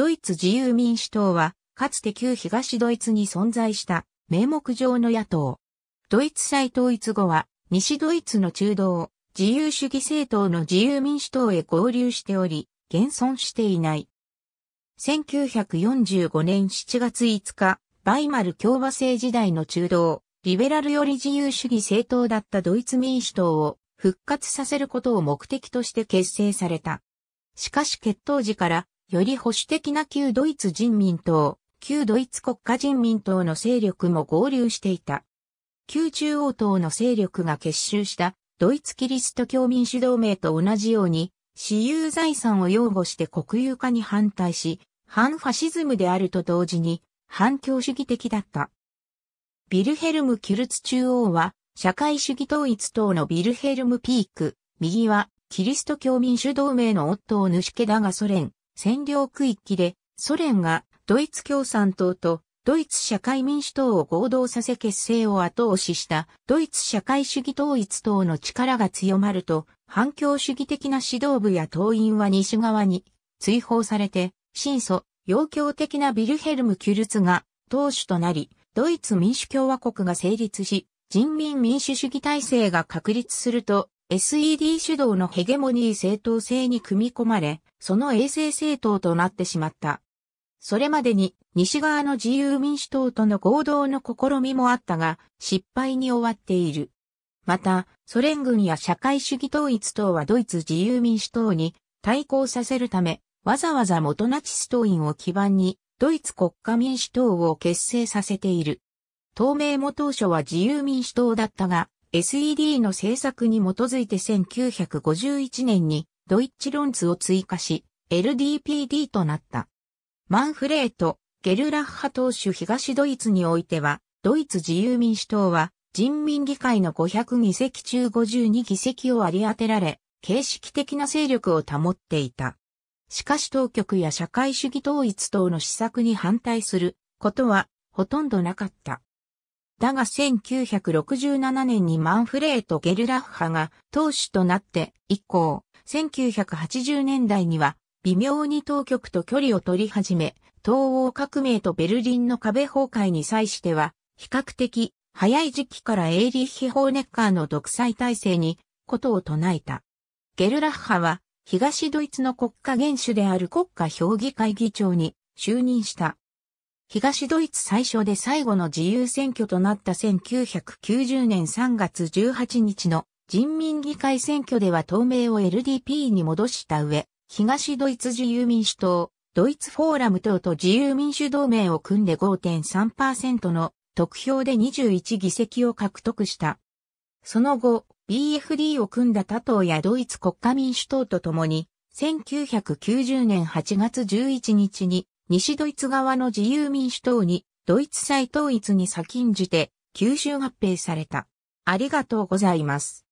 ドイツ自由民主党は、かつて旧東ドイツに存在した名目上の野党。ドイツ再統一後は、西ドイツの中道、自由主義政党の自由民主党へ合流しており、現存していない。1945年7月5日、バイマル共和制時代の中道、リベラルより自由主義政党だったドイツ民主党を復活させることを目的として結成された。しかし決闘時からより保守的な旧ドイツ人民党、旧ドイツ国家人民党の勢力も合流していた。旧中央党の勢力が結集したドイツキリスト教民主同盟と同じように、私有財産を擁護して国有化に反対し、反ファシズムであると同時に、反共主義的だった。ビルヘルム・キュルツ中央は、社会主義統一党のビルヘルム・ピーク、右は、キリスト教民主同盟の夫を主家だがソ連、占領区域でソ連がドイツ共産党とドイツ社会民主党を合同させ結成を後押ししたドイツ社会主義統一党の力が強まると反共主義的な指導部や党員は西側に追放されて新祖、要教的なビルヘルム・キュルツが党首となりドイツ民主共和国が成立し人民民主主義体制が確立すると SED 主導のヘゲモニー正当性に組み込まれ、その衛星政党となってしまった。それまでに西側の自由民主党との合同の試みもあったが、失敗に終わっている。また、ソ連軍や社会主義統一党はドイツ自由民主党に対抗させるため、わざわざ元ナチス党員を基盤に、ドイツ国家民主党を結成させている。党名も当初は自由民主党だったが、SED の政策に基づいて1951年にドイッチロンツを追加し、LDPD となった。マンフレート、ゲルラッハ党首東ドイツにおいては、ドイツ自由民主党は人民議会の500議席中52議席を割り当てられ、形式的な勢力を保っていた。しかし当局や社会主義統一等の施策に反対することはほとんどなかった。だが1967年にマンフレート・ゲルラッハが投手となって以降、1980年代には微妙に当局と距離を取り始め、東欧革命とベルリンの壁崩壊に際しては、比較的早い時期からエイリッヒ・ホーネッカーの独裁体制にことを唱えた。ゲルラッハは東ドイツの国家元首である国家評議会議長に就任した。東ドイツ最初で最後の自由選挙となった1990年3月18日の人民議会選挙では党名を LDP に戻した上、東ドイツ自由民主党、ドイツフォーラム等と自由民主同盟を組んで5.3%の得票で21議席を獲得した。その後、BFD を組んだ他党やドイツ国家民主党と共に、1990年8月11日に西ドイツ側の自由民主党に、ドイツ再統一に先んじて、吸収合併された。ありがとうございます。